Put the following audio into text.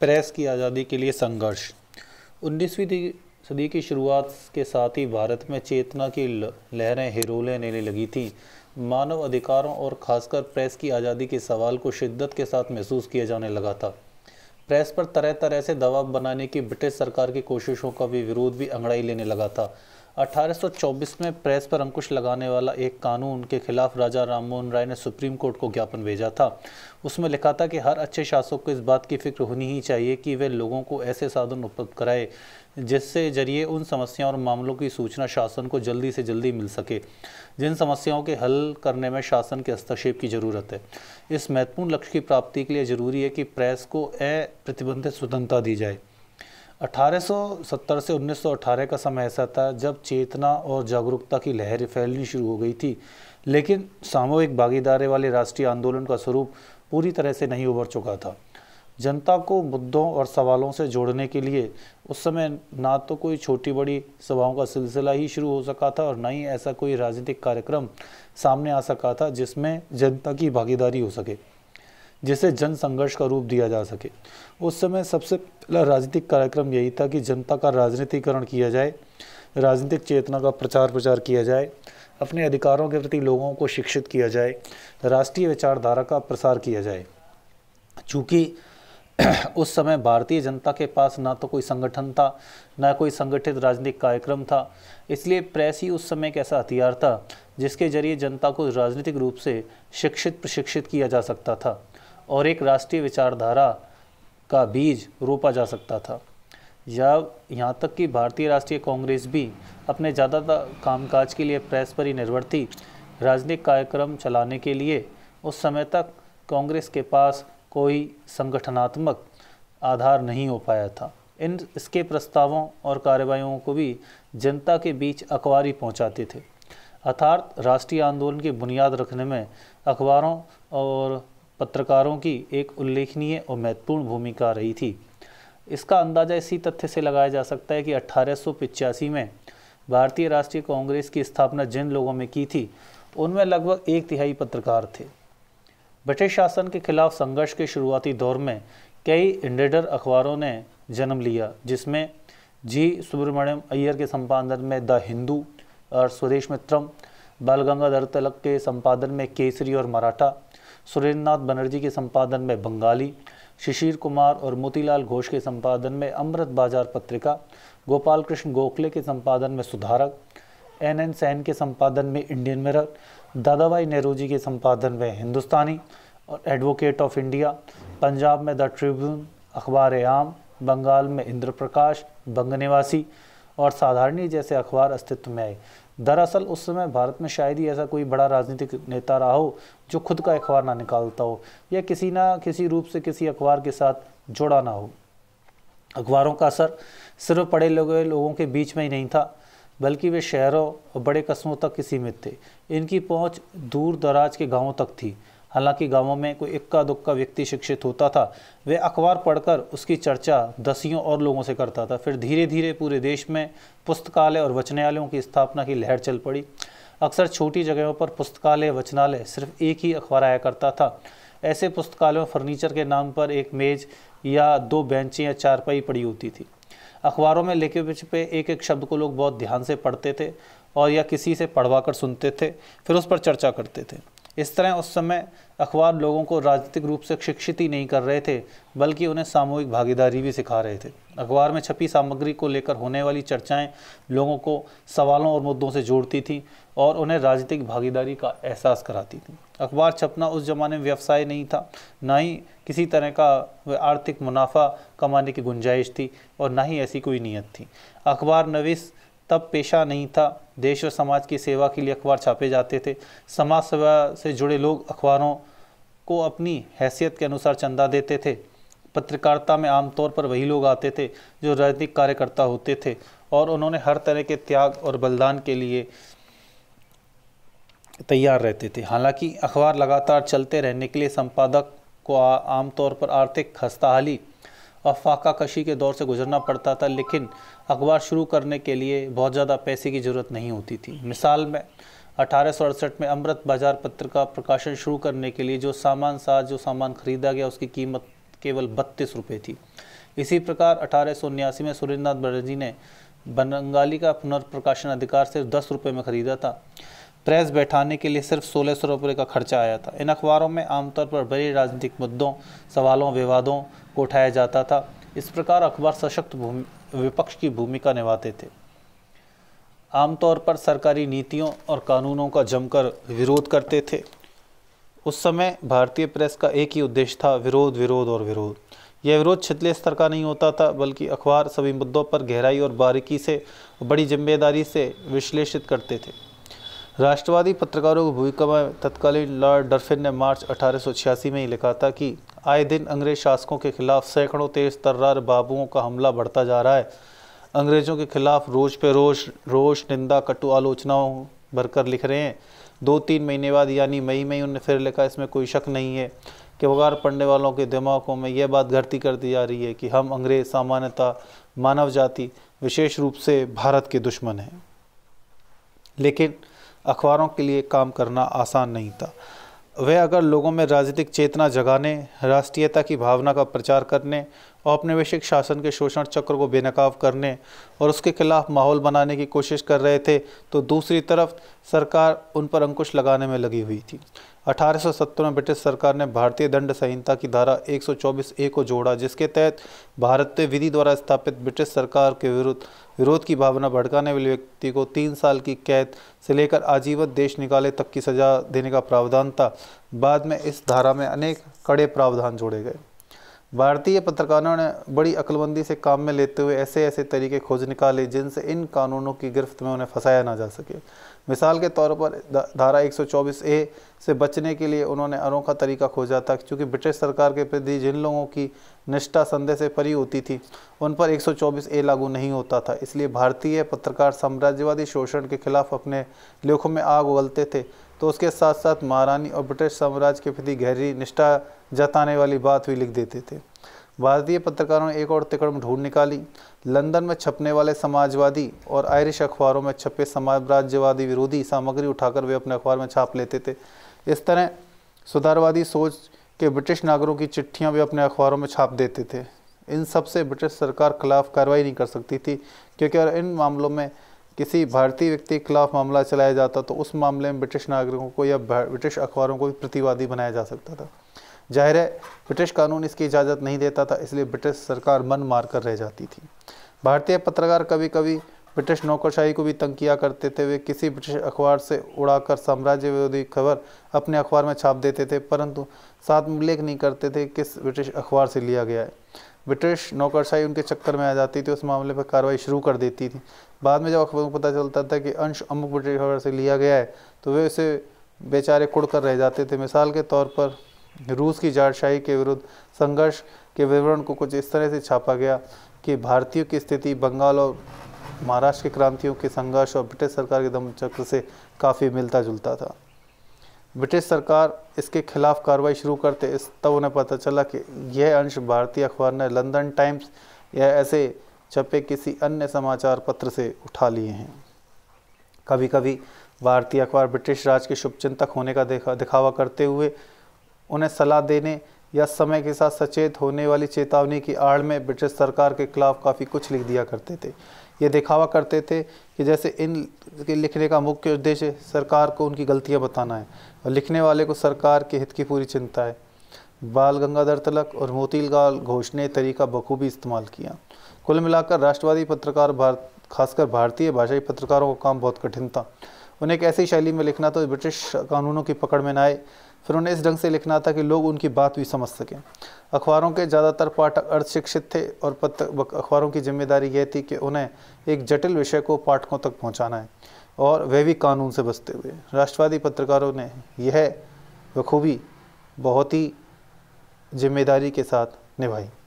press की आज़ादी के लिए संघर्ष 19वीं सदी की शुरुआत के साथ ही भारत में चेतना की लहरें हिरोले लेने लगी थी मानव अधिकारों और खासकर प्रेस की आज़ादी के सवाल को शिद्दत के साथ महसूस किया जाने लगा था प्रेस पर तरह तरह से दबाव बनाने की ब्रिटिश सरकार की कोशिशों का भी विरोध भी अंगड़ाई लेने लगा था 1824 में प्रेस पर अंकुश लगाने वाला एक कानून के खिलाफ राजा राममोहन राय ने सुप्रीम कोर्ट को ज्ञापन भेजा था उसमें लिखा था कि हर अच्छे शासक को इस बात की फिक्र होनी ही चाहिए कि वे लोगों को ऐसे साधन उपलब्ध कराए जिससे जरिए उन समस्याओं और मामलों की सूचना शासन को जल्दी से जल्दी मिल सके जिन समस्याओं के हल करने में शासन के हस्तक्षेप की ज़रूरत है इस महत्वपूर्ण लक्ष्य की प्राप्ति के लिए ज़रूरी है कि प्रेस को अप्रतिबंधित स्वतंत्रता दी जाए 1870 से 1918 का समय ऐसा था जब चेतना और जागरूकता की लहर फैलनी शुरू हो गई थी लेकिन सामूहिक भागीदारी वाले राष्ट्रीय आंदोलन का स्वरूप पूरी तरह से नहीं उभर चुका था जनता को मुद्दों और सवालों से जोड़ने के लिए उस समय ना तो कोई छोटी बड़ी सभाओं का सिलसिला ही शुरू हो सका था और ना ही ऐसा कोई राजनीतिक कार्यक्रम सामने आ सका था जिसमें जनता की भागीदारी हो सके जिसे जन संघर्ष का रूप दिया जा सके उस समय सबसे पहला राजनीतिक कार्यक्रम यही था कि जनता का राजनीतिकरण किया जाए राजनीतिक चेतना का प्रचार प्रचार किया जाए अपने अधिकारों के प्रति लोगों को शिक्षित किया जाए राष्ट्रीय विचारधारा का प्रसार किया जाए चूँकि उस समय भारतीय जनता के पास ना तो कोई संगठन था ना कोई संगठित राजनीतिक कार्यक्रम था इसलिए प्रेस ही उस समय एक ऐसा हथियार था जिसके जरिए जनता को राजनीतिक रूप से शिक्षित प्रशिक्षित किया जा सकता था और एक राष्ट्रीय विचारधारा का बीज रोपा जा सकता था या यहाँ तक कि भारतीय राष्ट्रीय कांग्रेस भी अपने ज़्यादातर कामकाज के लिए प्रेस पर ही निर्भर थी राजनीतिक कार्यक्रम चलाने के लिए उस समय तक कांग्रेस के पास कोई संगठनात्मक आधार नहीं हो पाया था इन इसके प्रस्तावों और कार्रवाइयों को भी जनता के बीच अखबारी पहुँचाते थे अर्थात राष्ट्रीय आंदोलन की बुनियाद रखने में अखबारों और पत्रकारों की एक उल्लेखनीय और महत्वपूर्ण भूमिका रही थी इसका अंदाज़ा इसी तथ्य से लगाया जा सकता है कि अट्ठारह में भारतीय राष्ट्रीय कांग्रेस की स्थापना जिन लोगों में की थी उनमें लगभग एक तिहाई पत्रकार थे ब्रिटिश शासन के खिलाफ संघर्ष के शुरुआती दौर में कई इंडेडर अखबारों ने जन्म लिया जिसमें जी सुब्रमण्यम अय्यर के संपादन में द हिंदू और स्वदेश मित्रम बाल गंगाधर तलक के संपादन में केसरी और मराठा सुरेंद्र नाथ बनर्जी के संपादन में बंगाली शिशिर कुमार और मोतीलाल घोष के संपादन में अमृत बाजार पत्रिका गोपाल कृष्ण गोखले के संपादन में सुधारक एन एन सैन के संपादन में इंडियन मिरर भाई नेहरू जी के संपादन में हिंदुस्तानी और एडवोकेट ऑफ इंडिया पंजाब में द ट्रिब्यून अखबार आम बंगाल में इंद्र प्रकाश बंग निवासी और साधारणी जैसे अखबार अस्तित्व में आए दरअसल उस समय भारत में शायद ही ऐसा कोई बड़ा राजनीतिक नेता रहा हो जो खुद का अखबार ना निकालता हो या किसी ना किसी रूप से किसी अखबार के साथ जुड़ा ना हो अखबारों का असर सिर्फ पढ़े लोगों लोगों के बीच में ही नहीं था बल्कि वे शहरों और बड़े कस्बों तक ही सीमित थे इनकी पहुंच दूर दराज के गांवों तक थी हालांकि गांवों में कोई इक्का दुक्का व्यक्ति शिक्षित होता था वे अखबार पढ़कर उसकी चर्चा दसियों और लोगों से करता था फिर धीरे धीरे पूरे देश में पुस्तकालय और वचनालयों की स्थापना की लहर चल पड़ी अक्सर छोटी जगहों पर पुस्तकालय वचनालय सिर्फ एक ही अखबार आया करता था ऐसे पुस्तकालयों फर्नीचर के नाम पर एक मेज़ या दो बेंचें या चारपाई पड़ी होती थी अखबारों में लिखे हुए पे एक एक शब्द को लोग बहुत ध्यान से पढ़ते थे और या किसी से पढ़वा कर सुनते थे फिर उस पर चर्चा करते थे इस तरह उस समय अखबार लोगों को राजनीतिक रूप से शिक्षित ही नहीं कर रहे थे बल्कि उन्हें सामूहिक भागीदारी भी सिखा रहे थे अखबार में छपी सामग्री को लेकर होने वाली चर्चाएं लोगों को सवालों और मुद्दों से जोड़ती थीं और उन्हें राजनीतिक भागीदारी का एहसास कराती थी अखबार छपना उस ज़माने में व्यवसाय नहीं था ना ही किसी तरह का आर्थिक मुनाफा कमाने की गुंजाइश थी और ना ही ऐसी कोई नीयत थी अखबार नवीस तब पेशा नहीं था देश और समाज की सेवा के लिए अखबार छापे जाते थे समाज सेवा से जुड़े लोग अखबारों को अपनी हैसियत के अनुसार चंदा देते थे पत्रकारिता में आमतौर पर वही लोग आते थे जो राजनीतिक कार्यकर्ता होते थे और उन्होंने हर तरह के त्याग और बलिदान के लिए तैयार रहते थे हालांकि अखबार लगातार चलते रहने के लिए संपादक को आमतौर पर आर्थिक खस्ताहाली और फाका कशी के दौर से गुजरना पड़ता था लेकिन अखबार शुरू करने के लिए बहुत ज़्यादा पैसे की ज़रूरत नहीं होती थी मिसाल में अठारह में अमृत बाजार का प्रकाशन शुरू करने के लिए जो सामान साथ जो सामान खरीदा गया उसकी कीमत केवल बत्तीस रुपये थी इसी प्रकार अठारह में सुरेंद्रनाथ बनर्जी ने बंगाली का पुनर्प्रकाशन अधिकार सिर्फ दस रुपये में खरीदा था प्रेस बैठाने के लिए सिर्फ सोलह सौ रुपये का खर्चा आया था इन अखबारों में आमतौर पर बड़े राजनीतिक मुद्दों सवालों विवादों को उठाया जाता था इस प्रकार अखबार सशक्त विपक्ष की भूमिका निभाते थे आमतौर पर सरकारी नीतियों और कानूनों का जमकर विरोध करते थे उस समय भारतीय प्रेस का एक ही उद्देश्य था विरोध विरोध और विरोध यह विरोध छितले स्तर का नहीं होता था बल्कि अखबार सभी मुद्दों पर गहराई और बारीकी से बड़ी जिम्मेदारी से विश्लेषित करते थे राष्ट्रवादी पत्रकारों की भूमिका में तत्कालीन लॉर्ड डर्फिन ने मार्च अठारह में ही लिखा था कि आए दिन अंग्रेज शासकों के खिलाफ सैकड़ों तेज तर्रार बाबुओं का हमला बढ़ता जा रहा है अंग्रेजों के खिलाफ रोज पे रोज रोज निंदा कटु आलोचनाओं भरकर लिख रहे हैं दो तीन महीने बाद यानी मई में ही उन्होंने फिर लिखा इसमें कोई शक नहीं है कि वगार पढ़ने वालों के दिमागों में यह बात घरती कर दी जा रही है कि हम अंग्रेज सामान्यता मानव जाति विशेष रूप से भारत के दुश्मन हैं लेकिन अखबारों के लिए काम करना आसान नहीं था वह अगर लोगों में राजनीतिक चेतना जगाने राष्ट्रीयता की भावना का प्रचार करने औपनिवेशिक शासन के शोषण चक्र को बेनकाब करने और उसके खिलाफ माहौल बनाने की कोशिश कर रहे थे तो दूसरी तरफ सरकार उन पर अंकुश लगाने में लगी हुई थी 1870 में ब्रिटिश सरकार ने भारतीय दंड संहिता की धारा 124 ए को जोड़ा जिसके तहत भारतीय विधि द्वारा स्थापित ब्रिटिश सरकार के विरुद्ध विरोध की भावना भड़काने वाले व्यक्ति को तीन साल की कैद से लेकर आजीवन देश निकाले तक की सजा देने का प्रावधान था बाद में इस धारा में अनेक कड़े प्रावधान जोड़े गए भारतीय पत्रकारों ने बड़ी अक्लबंदी से काम में लेते हुए ऐसे ऐसे तरीके खोज निकाले जिनसे इन कानूनों की गिरफ्त में उन्हें फंसाया ना जा सके मिसाल के तौर पर धारा 124 ए से बचने के लिए उन्होंने अनोखा तरीका खोजा था क्योंकि ब्रिटिश सरकार के प्रति जिन लोगों की निष्ठा संदेह से परी होती थी उन पर 124 ए लागू नहीं होता था इसलिए भारतीय पत्रकार साम्राज्यवादी शोषण के खिलाफ अपने लेखों में आग उगलते थे तो उसके साथ साथ महारानी और ब्रिटिश साम्राज्य के प्रति गहरी निष्ठा जताने वाली बात भी लिख देते थे भारतीय पत्रकारों ने एक और तिकड़म ढूंढ निकाली लंदन में छपने वाले समाजवादी और आयरिश अखबारों में छपे साम्राज्यवादी विरोधी सामग्री उठाकर वे अपने अखबार में छाप लेते थे इस तरह सुधारवादी सोच के ब्रिटिश नागरों की चिट्ठियाँ वे अपने अखबारों में छाप देते थे इन सब से ब्रिटिश सरकार खिलाफ कार्रवाई नहीं कर सकती थी क्योंकि इन मामलों में किसी भारतीय व्यक्ति के खिलाफ मामला चलाया जाता तो उस मामले में ब्रिटिश नागरिकों को या ब्रिटिश अखबारों को भी प्रतिवादी बनाया जा सकता था जाहिर है ब्रिटिश कानून इसकी इजाज़त नहीं देता था इसलिए ब्रिटिश सरकार मन मार कर रह जाती थी भारतीय पत्रकार कभी कभी ब्रिटिश नौकरशाही को भी तंग किया करते थे वे किसी ब्रिटिश अखबार से उड़ाकर साम्राज्य विरोधी खबर अपने अखबार में छाप देते थे परंतु साथ में उल्लेख नहीं करते थे किस ब्रिटिश अखबार से लिया गया है ब्रिटिश नौकरशाही उनके चक्कर में आ जाती थी उस मामले पर कार्रवाई शुरू कर देती थी बाद में जब अखबारों को पता चलता था कि अंश अमुक ब्रिटिश खबर से लिया गया है तो वे उसे बेचारे कुड़ कर रह जाते थे मिसाल के तौर पर रूस की जाटशाही के विरुद्ध संघर्ष के विवरण को कुछ इस तरह से छापा गया कि भारतीयों की स्थिति बंगाल और महाराष्ट्र की क्रांतियों के संघर्ष और ब्रिटिश सरकार के दम चक्र से काफ़ी मिलता जुलता था ब्रिटिश सरकार इसके खिलाफ कार्रवाई शुरू करते इस तब उन्हें पता चला कि यह अंश भारतीय अखबार ने लंदन टाइम्स या ऐसे छपे किसी अन्य समाचार पत्र से उठा लिए हैं कभी कभी भारतीय अखबार ब्रिटिश राज के शुभचिंतक होने का देखा दिखावा करते हुए उन्हें सलाह देने या समय के साथ सचेत होने वाली चेतावनी की आड़ में ब्रिटिश सरकार के खिलाफ काफ़ी कुछ लिख दिया करते थे ये दिखावा करते थे कि जैसे इन के लिखने का मुख्य उद्देश्य सरकार को उनकी गलतियाँ बताना है और लिखने वाले को सरकार के हित की पूरी चिंता है बाल गंगाधर तिलक और मोतीलाल घोष ने तरीका बखूबी इस्तेमाल किया कुल मिलाकर राष्ट्रवादी पत्रकार भारत खासकर भारतीय भाषाई पत्रकारों का काम बहुत कठिन था उन्हें एक ऐसी शैली में लिखना था तो ब्रिटिश कानूनों की पकड़ में न आए फिर उन्हें इस ढंग से लिखना था कि लोग उनकी बात भी समझ सकें अखबारों के ज़्यादातर पाठक अर्धशिक्षित थे और पत्र अखबारों की जिम्मेदारी यह थी कि उन्हें एक जटिल विषय को पाठकों तक पहुँचाना है और वह भी कानून से बचते हुए राष्ट्रवादी पत्रकारों ने यह बखूबी बहुत ही जिम्मेदारी के साथ निभाई